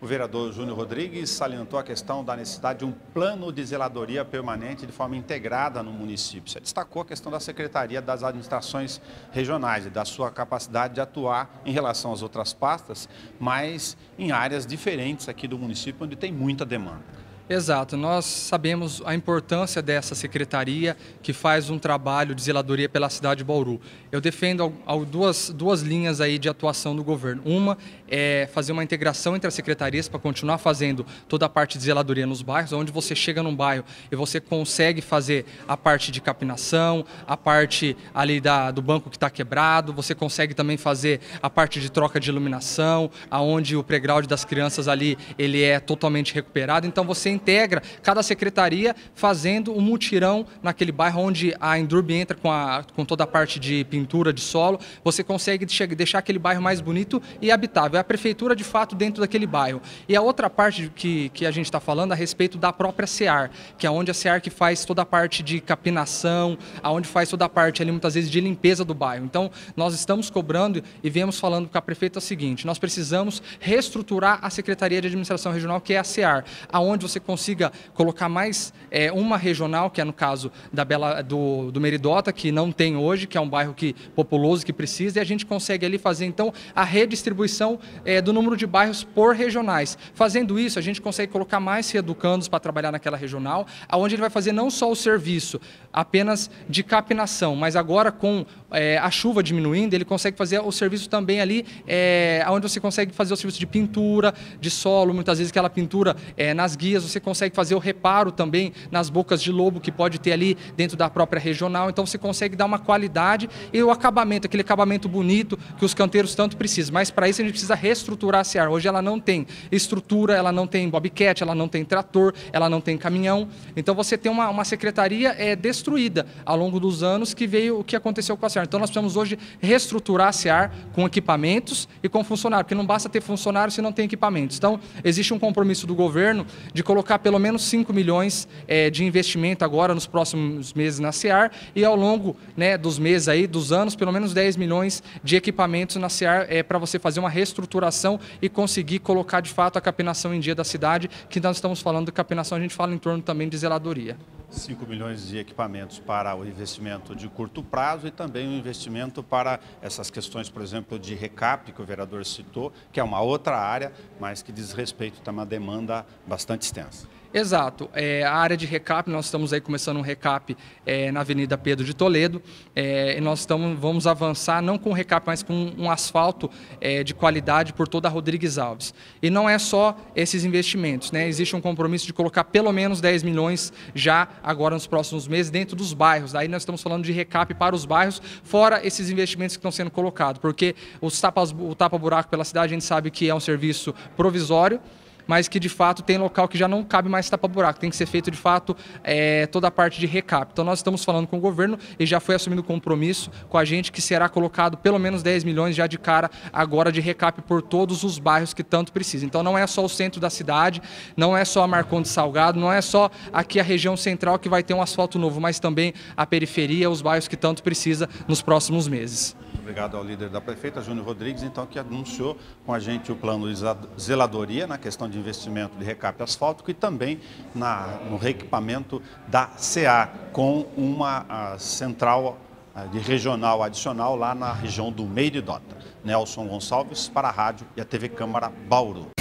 O vereador Júnior Rodrigues salientou a questão da necessidade de um plano de zeladoria permanente de forma integrada no município. Você destacou a questão da Secretaria das Administrações Regionais e da sua capacidade de atuar em relação às outras pastas, mas em áreas diferentes aqui do município, onde tem muita demanda. Exato, nós sabemos a importância dessa secretaria que faz um trabalho de zeladoria pela cidade de Bauru. Eu defendo duas, duas linhas aí de atuação do governo. Uma é fazer uma integração entre as secretarias para continuar fazendo toda a parte de zeladoria nos bairros, onde você chega num bairro e você consegue fazer a parte de capinação, a parte ali da, do banco que está quebrado, você consegue também fazer a parte de troca de iluminação, aonde o pregraude das crianças ali ele é totalmente recuperado. Então você integra cada secretaria fazendo um mutirão naquele bairro onde a Endurbi entra com, a, com toda a parte de pintura de solo. Você consegue deixar aquele bairro mais bonito e habitável. É a prefeitura, de fato, dentro daquele bairro. E a outra parte que, que a gente está falando a respeito da própria SEAR, que é onde a SEAR que faz toda a parte de capinação, aonde faz toda a parte ali, muitas vezes, de limpeza do bairro. Então, nós estamos cobrando e viemos falando com a prefeita o seguinte, nós precisamos reestruturar a Secretaria de Administração Regional, que é a SEAR, aonde você consiga colocar mais é, uma regional, que é no caso da Bela, do, do Meridota, que não tem hoje, que é um bairro que populoso, que precisa, e a gente consegue ali fazer então a redistribuição é, do número de bairros por regionais. Fazendo isso, a gente consegue colocar mais reeducandos para trabalhar naquela regional, aonde ele vai fazer não só o serviço apenas de capinação, mas agora com é, a chuva diminuindo, ele consegue fazer o serviço também ali, é, onde você consegue fazer o serviço de pintura, de solo, muitas vezes aquela pintura é, nas guias, você você consegue fazer o reparo também nas bocas de lobo que pode ter ali dentro da própria regional. Então você consegue dar uma qualidade e o acabamento, aquele acabamento bonito que os canteiros tanto precisam. Mas para isso a gente precisa reestruturar a Sear. Hoje ela não tem estrutura, ela não tem bobcat, ela não tem trator, ela não tem caminhão. Então você tem uma, uma secretaria é, destruída ao longo dos anos que veio o que aconteceu com a Sear. Então nós precisamos hoje reestruturar a Sear com equipamentos e com funcionários, porque não basta ter funcionário se não tem equipamentos. Então existe um compromisso do governo de colocar colocar pelo menos 5 milhões é, de investimento agora nos próximos meses na SEAR e ao longo né, dos meses aí, dos anos, pelo menos 10 milhões de equipamentos na SEAR é, eh, para você fazer uma reestruturação e conseguir colocar de fato a capenação em dia da cidade, que nós estamos falando de capenação, a gente fala em torno também de zeladoria. 5 milhões de equipamentos para o investimento de curto prazo e também o investimento para essas questões, por exemplo, de recap, que o vereador citou, que é uma outra área, mas que diz respeito a uma demanda bastante extensa. Exato. É, a área de recap, nós estamos aí começando um recap é, na Avenida Pedro de Toledo. É, e nós estamos, vamos avançar não com recap, mas com um asfalto é, de qualidade por toda a Rodrigues Alves. E não é só esses investimentos, né? Existe um compromisso de colocar pelo menos 10 milhões já agora nos próximos meses dentro dos bairros. Daí nós estamos falando de recap para os bairros, fora esses investimentos que estão sendo colocados, porque os tapas, o tapa-buraco pela cidade a gente sabe que é um serviço provisório mas que de fato tem local que já não cabe mais tapa-buraco, tem que ser feito de fato é, toda a parte de recap. Então nós estamos falando com o governo e já foi assumido compromisso com a gente que será colocado pelo menos 10 milhões já de cara agora de recap por todos os bairros que tanto precisam. Então não é só o centro da cidade, não é só a Marcondes Salgado, não é só aqui a região central que vai ter um asfalto novo, mas também a periferia, os bairros que tanto precisa nos próximos meses obrigado ao líder da prefeita, Júnior Rodrigues, então, que anunciou com a gente o plano de zeladoria na questão de investimento de recape asfáltico e também na, no reequipamento da CA, com uma central de regional adicional lá na região do Meiridota. Nelson Gonçalves para a Rádio e a TV Câmara Bauru.